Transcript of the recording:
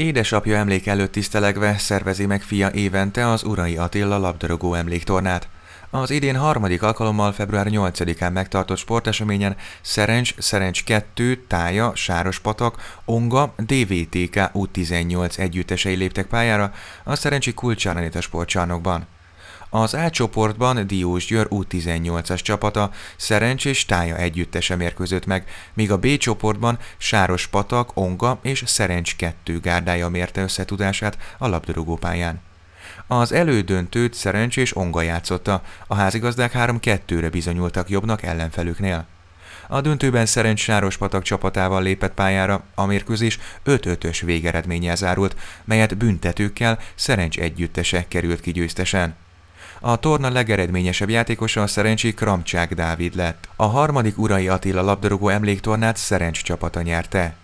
Édesapja emlék előtt tisztelegve szervezi meg fia évente az Urai Attila labdarúgó emléktornát. Az idén harmadik alkalommal február 8-án megtartott sporteseményen Szerencs, Szerencs 2, Tája, Sárospatak, Onga, DVTK U18 együttesei léptek pályára a Szerencsi Kulcsán sportcsarnokban. Az A csoportban Diós Győr U18-as csapata Szerencs és Tája együttese mérkőzött meg, míg a B csoportban Sáros Patak, Onga és Szerencs 2 gárdája mérte összetudását a labdarúgó pályán. Az elődöntőt Szerencs és Onga játszotta, a házigazdák 3-2-re bizonyultak jobbnak ellenfelüknél. A döntőben Szerencs Patak csapatával lépett pályára, a mérkőzés 5-5-ös végeredménnyel zárult, melyet büntetőkkel Szerencs együttese került ki győztesen. A torna legeredményesebb játékosa a szerencsi Kramcsák Dávid lett. A harmadik Urai Attila labdarúgó emléktornát Szerencs csapata nyerte.